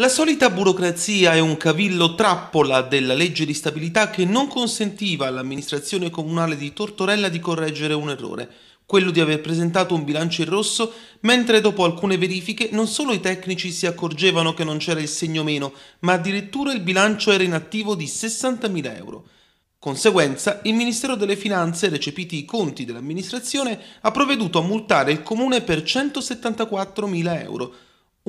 La solita burocrazia è un cavillo trappola della legge di stabilità che non consentiva all'amministrazione comunale di Tortorella di correggere un errore, quello di aver presentato un bilancio in rosso, mentre dopo alcune verifiche non solo i tecnici si accorgevano che non c'era il segno meno, ma addirittura il bilancio era inattivo di 60.000 euro. Conseguenza, il Ministero delle Finanze, recepiti i conti dell'amministrazione, ha provveduto a multare il comune per 174.000 euro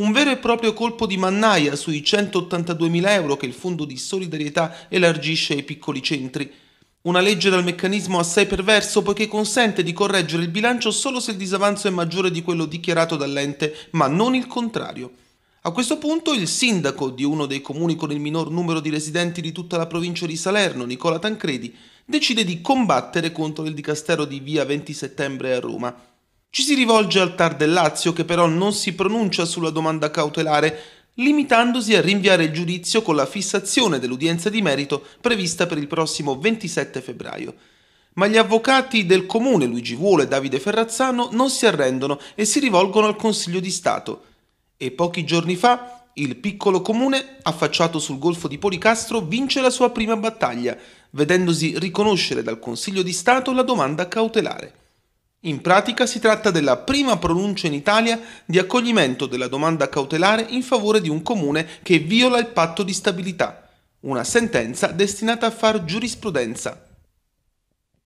un vero e proprio colpo di mannaia sui 182.000 euro che il Fondo di solidarietà elargisce ai piccoli centri. Una legge dal meccanismo assai perverso poiché consente di correggere il bilancio solo se il disavanzo è maggiore di quello dichiarato dall'ente, ma non il contrario. A questo punto il sindaco di uno dei comuni con il minor numero di residenti di tutta la provincia di Salerno, Nicola Tancredi, decide di combattere contro il dicastero di via 20 settembre a Roma. Ci si rivolge al TAR del Lazio che però non si pronuncia sulla domanda cautelare, limitandosi a rinviare il giudizio con la fissazione dell'udienza di merito prevista per il prossimo 27 febbraio. Ma gli avvocati del comune Luigi Vuole e Davide Ferrazzano non si arrendono e si rivolgono al Consiglio di Stato. E pochi giorni fa il piccolo comune, affacciato sul golfo di Policastro, vince la sua prima battaglia, vedendosi riconoscere dal Consiglio di Stato la domanda cautelare. In pratica si tratta della prima pronuncia in Italia di accoglimento della domanda cautelare in favore di un comune che viola il patto di stabilità, una sentenza destinata a far giurisprudenza.